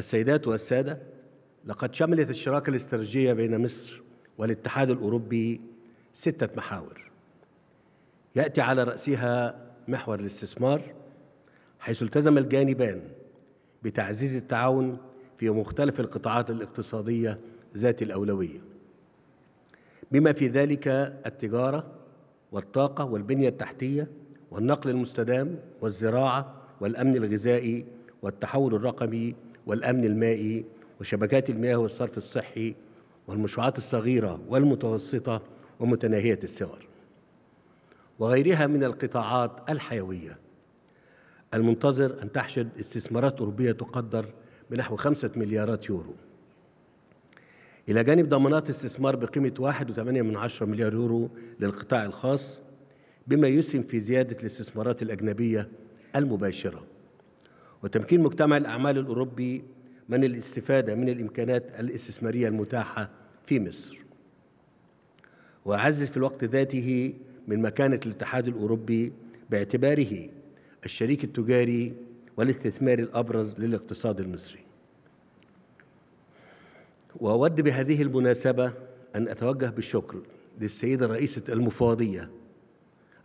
السيدات والسادة لقد شملت الشراكة الاستراتيجية بين مصر والاتحاد الأوروبي ستة محاور يأتي على رأسها محور الاستثمار حيث التزم الجانبان بتعزيز التعاون في مختلف القطاعات الاقتصادية ذات الأولوية بما في ذلك التجارة والطاقة والبنية التحتية والنقل المستدام والزراعة والأمن الغذائي والتحول الرقمي والأمن المائي وشبكات المياه والصرف الصحي والمشروعات الصغيرة والمتوسطة ومتناهية الصغر وغيرها من القطاعات الحيوية المنتظر أن تحشد استثمارات أوروبية تقدر بنحو خمسة مليارات يورو إلى جانب ضمانات استثمار بقيمة 1.8 مليار يورو للقطاع الخاص بما يسهم في زيادة الاستثمارات الأجنبية المباشرة وتمكين مجتمع الأعمال الأوروبي من الاستفادة من الإمكانات الاستثمارية المتاحة في مصر وأعزز في الوقت ذاته من مكانة الاتحاد الأوروبي باعتباره الشريك التجاري والاستثماري الأبرز للاقتصاد المصري وأود بهذه المناسبة أن أتوجه بالشكر للسيدة رئيسة المفوضية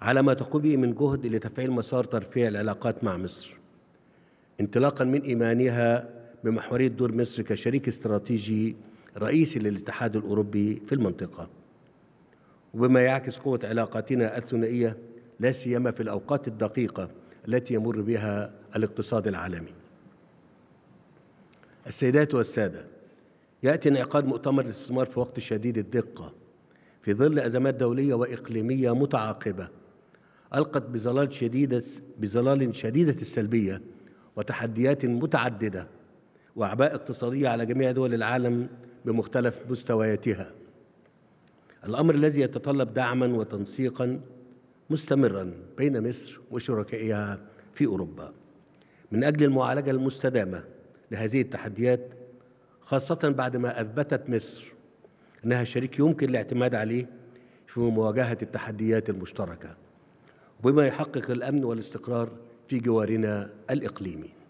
على ما تقوم به من جهد لتفعيل مسار ترفيع العلاقات مع مصر انطلاقا من إيمانها بمحورية دور مصر كشريك استراتيجي رئيسي للاتحاد الأوروبي في المنطقة وبما يعكس قوة علاقاتنا الثنائية لا سيما في الأوقات الدقيقة التي يمر بها الاقتصاد العالمي السيدات والسادة يأتي انعقاد مؤتمر الاستثمار في وقت شديد الدقة في ظل أزمات دولية وإقليمية متعاقبة ألقت بظلال شديدة بظلال شديدة السلبية وتحديات متعددة وأعباء اقتصادية على جميع دول العالم بمختلف مستوياتها الأمر الذي يتطلب دعما وتنسيقا مستمرا بين مصر وشركائها في أوروبا من أجل المعالجة المستدامة لهذه التحديات خاصة بعدما أثبتت مصر أنها شريك يمكن الاعتماد عليه في مواجهة التحديات المشتركة وبما يحقق الأمن والاستقرار في جوارنا الاقليمي